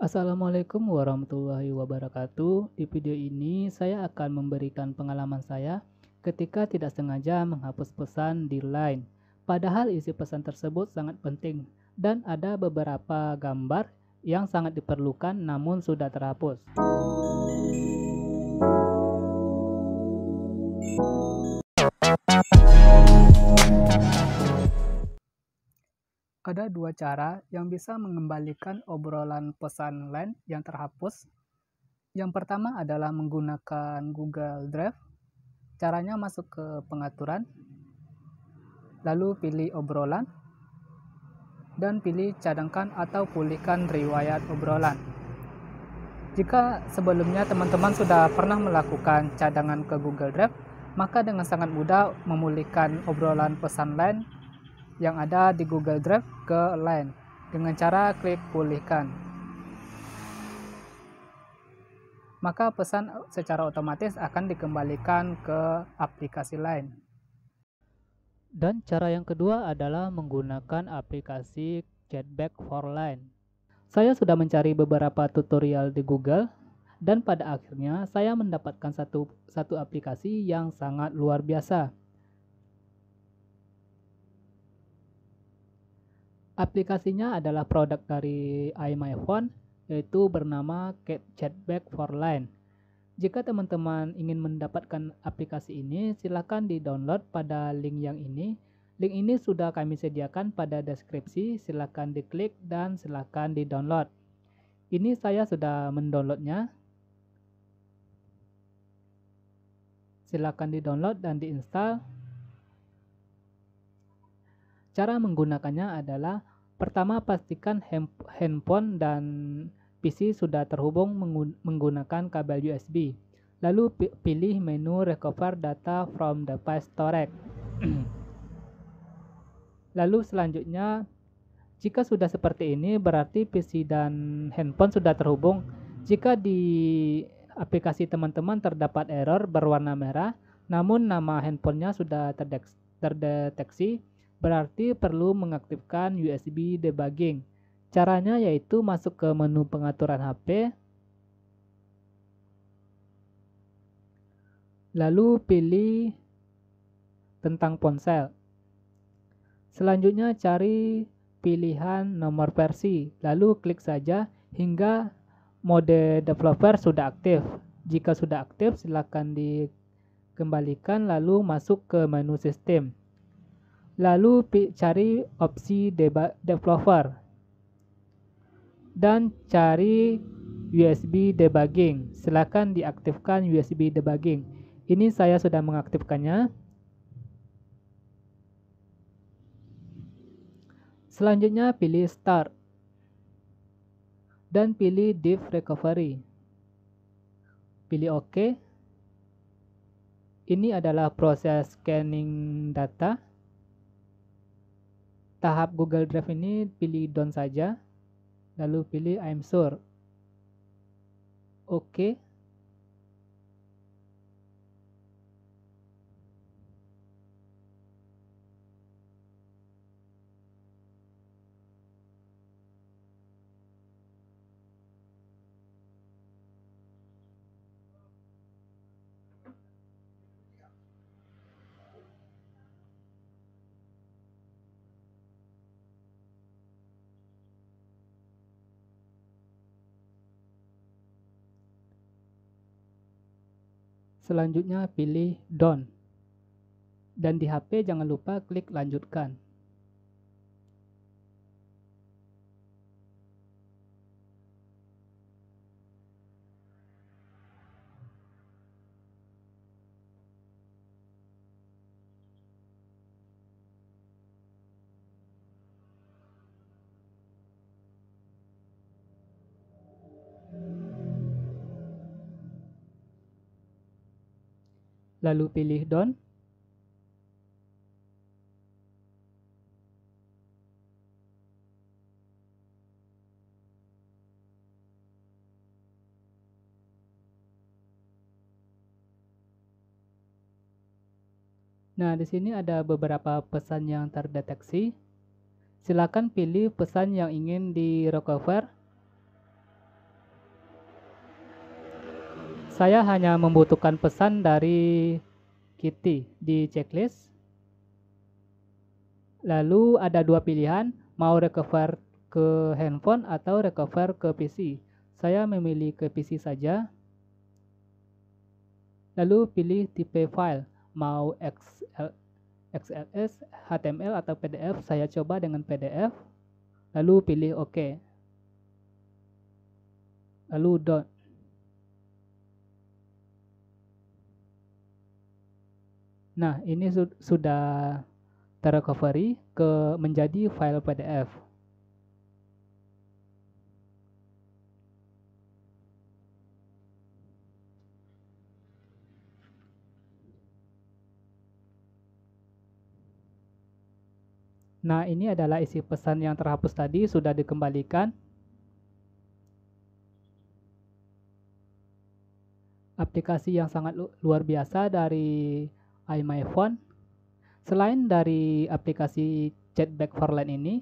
Assalamualaikum warahmatullahi wabarakatuh. Di video ini saya akan memberikan pengalaman saya ketika tidak sengaja menghapus pesan di LINE. Padahal isi pesan tersebut sangat penting dan ada beberapa gambar yang sangat diperlukan namun sudah terhapus. ada dua cara yang bisa mengembalikan obrolan pesan LAN yang terhapus. Yang pertama adalah menggunakan Google Drive. Caranya masuk ke pengaturan, lalu pilih obrolan, dan pilih cadangkan atau pulihkan riwayat obrolan. Jika sebelumnya teman-teman sudah pernah melakukan cadangan ke Google Drive, maka dengan sangat mudah memulihkan obrolan pesan lain yang ada di Google Drive ke Line dengan cara klik pulihkan. Maka pesan secara otomatis akan dikembalikan ke aplikasi Line. Dan cara yang kedua adalah menggunakan aplikasi Chatback for Line. Saya sudah mencari beberapa tutorial di Google dan pada akhirnya saya mendapatkan satu satu aplikasi yang sangat luar biasa Aplikasinya adalah produk dari iMyFone yaitu bernama Chatback for Line. Jika teman-teman ingin mendapatkan aplikasi ini, silakan di-download pada link yang ini. Link ini sudah kami sediakan pada deskripsi, silakan diklik dan silakan di-download. Ini saya sudah mendownloadnya. Silakan di-download dan diinstal. Cara menggunakannya adalah Pertama, pastikan handphone dan PC sudah terhubung menggunakan kabel USB. Lalu pilih menu Recover Data from Device Storage. Lalu selanjutnya, jika sudah seperti ini berarti PC dan handphone sudah terhubung. Jika di aplikasi teman-teman terdapat error berwarna merah, namun nama handphonenya sudah terdeteksi, berarti perlu mengaktifkan USB debugging. Caranya yaitu masuk ke menu pengaturan HP, lalu pilih tentang ponsel. Selanjutnya cari pilihan nomor versi, lalu klik saja hingga mode developer sudah aktif. Jika sudah aktif, silakan dikembalikan lalu masuk ke menu sistem lalu cari opsi developer dan cari USB debugging. Silakan diaktifkan USB debugging. Ini saya sudah mengaktifkannya. Selanjutnya pilih start dan pilih div recovery. Pilih OK. Ini adalah proses scanning data tahap Google Drive ini pilih done saja, lalu pilih I'm sure. Oke. Okay. selanjutnya pilih done. Dan di HP jangan lupa klik lanjutkan. lalu pilih down. Nah, di sini ada beberapa pesan yang terdeteksi. Silakan pilih pesan yang ingin di recover Saya hanya membutuhkan pesan dari Kitty di checklist. Lalu ada dua pilihan, mau recover ke handphone atau recover ke PC. Saya memilih ke PC saja. Lalu pilih tipe file, mau XL, XLS, HTML atau PDF. Saya coba dengan PDF. Lalu pilih OK. Lalu done. Nah, ini su sudah terrecovery ke menjadi file PDF. Nah, ini adalah isi pesan yang terhapus tadi sudah dikembalikan. Aplikasi yang sangat luar biasa dari iMyPhone. Selain dari aplikasi Chatback Line ini,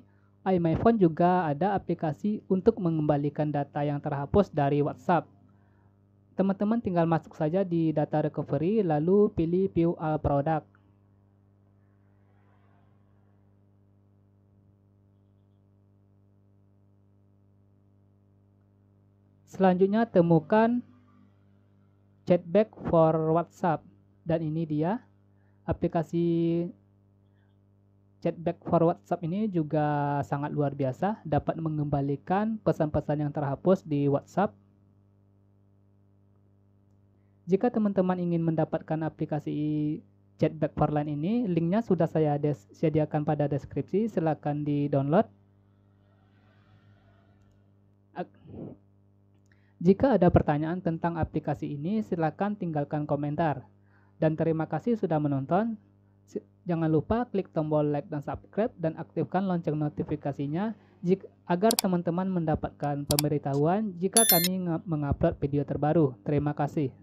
iMyPhone juga ada aplikasi untuk mengembalikan data yang terhapus dari WhatsApp. Teman-teman tinggal masuk saja di data recovery lalu pilih view all product. Selanjutnya temukan chatback for WhatsApp dan ini dia aplikasi chatback for WhatsApp ini juga sangat luar biasa, dapat mengembalikan pesan-pesan yang terhapus di WhatsApp. Jika teman-teman ingin mendapatkan aplikasi chatback for line ini, linknya sudah saya sediakan pada deskripsi, silakan di-download. Jika ada pertanyaan tentang aplikasi ini, silakan tinggalkan komentar. Dan terima kasih sudah menonton. Jangan lupa klik tombol like dan subscribe dan aktifkan lonceng notifikasinya agar teman-teman mendapatkan pemberitahuan jika kami mengupload video terbaru. Terima kasih.